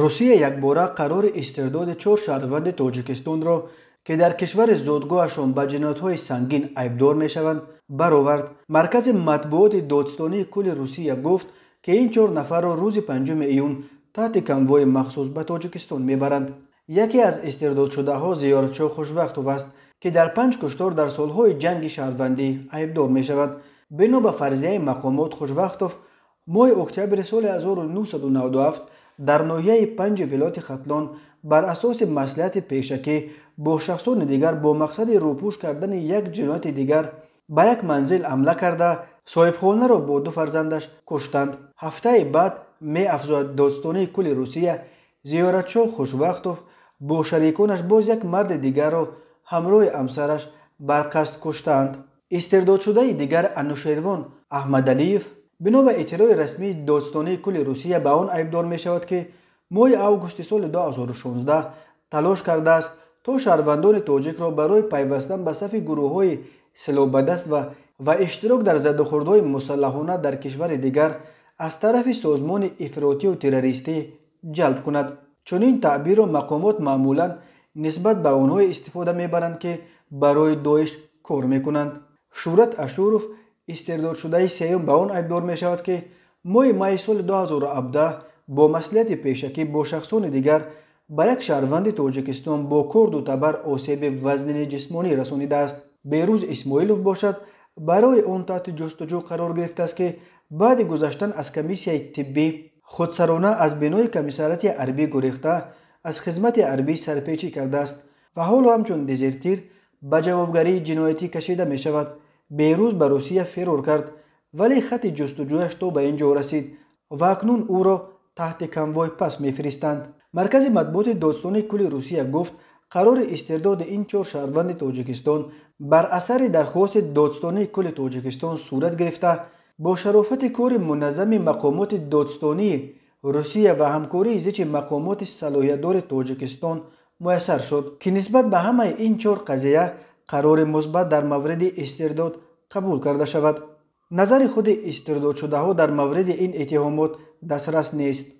русия якбора қарори истирдоди чор шаҳрванди тоҷикистонро ки дар кишвари зодгоҳашон ба ҷинояти сангин айбдор мешаванд баровард маркази матбуоти додстонии кули русия гуфт ки ин чор нафарро рӯзи панҷуи июн таҳти конвои махсус ба тоҷикистон мебаранд яке аз истирдодшудаҳо зиёратшоҳ хушвақтов аст ки дар панҷ куштор дар солҳои ҷанги шаҳрвандӣ айбдор мешавад бино ба фарзияи мақомот хушвақтов моҳи октябри соли 1997 در نویه پنج ولایت خطلان بر اساس مسئلیت پیشکی با شخصان دیگر با مقصد روپوش کردن یک جنایت دیگر با یک منزل عمله کرده صاحب را با دو فرزندش کشتند هفته بعد می افزاد دوستانه کل روسیه زیارتشو خوشوقتوف با شریکانش باز یک مرد دیگر را همراه امسرش برقصد کشتند استرداد شده دیگر انوشیروان احمدالیف бино ба эътирои расмии додстонии кулли русия ба он айбдор мешавад ки моҳи августи соли 2016 талош кардааст то шаҳрвандони тоҷикро барои пайвастан ба сафи гурӯҳҳои силоҳбадаст ва иштирок дар задухурдҳои мусаллаҳона дар кишвари дигар аз тарафи созмони ифротиву террористӣ ҷалб кунад чунин таъбирро мақомот маъмулан нисбат ба онҳое истифода мебаранд ки барои доиш кор мекунанд шурат ашуров истеърдодшудаи сеюм ба он айбдор мешавад ки моҳи майи соли 2017 бо маслиҳати пешакӣ бо шахсони дигар ба як шаҳрванди тоҷикистон бо корду табар осеби вазнини ҷисмонӣ расонидааст беҳрӯз исмоилов бошад барои он таҳти ҷустуҷӯ қарор гирифтааст ки баъди гузаштан аз комиссияи тиббӣ худсарона аз бинои комиссарати арбӣ гурехта аз хизмати арбӣ сарпечӣ кардааст ва ҳоло ҳамчун дезертир ба ҷавобгарии ҷиноятӣ кашида мешавад беирӯз ба русия феррор кард вале хати ҷустуҷӯяш то ба ин ҷо расид ва акнун ӯро таҳти камвой пас мефиристанд маркази матбуоти додстонии кули русия гуфт қарори истеърдоди ин чор шаҳрванди тоҷикистон бар асари дархости додстонии кули тоҷикистон сурат гирифта бо шарофати кори муназзами мақомоти додстонии русия ва ҳамкории зичи мақомоти салоҳиятдори тоҷикистон муяссар шуд ки нисбат ба ҳамаи ин чор қазия қарори мусбат дар мавриди истирдод қабул карда шавад назари худи истирдодшудаҳо дар мавриди ин иттиҳомот дастрас нест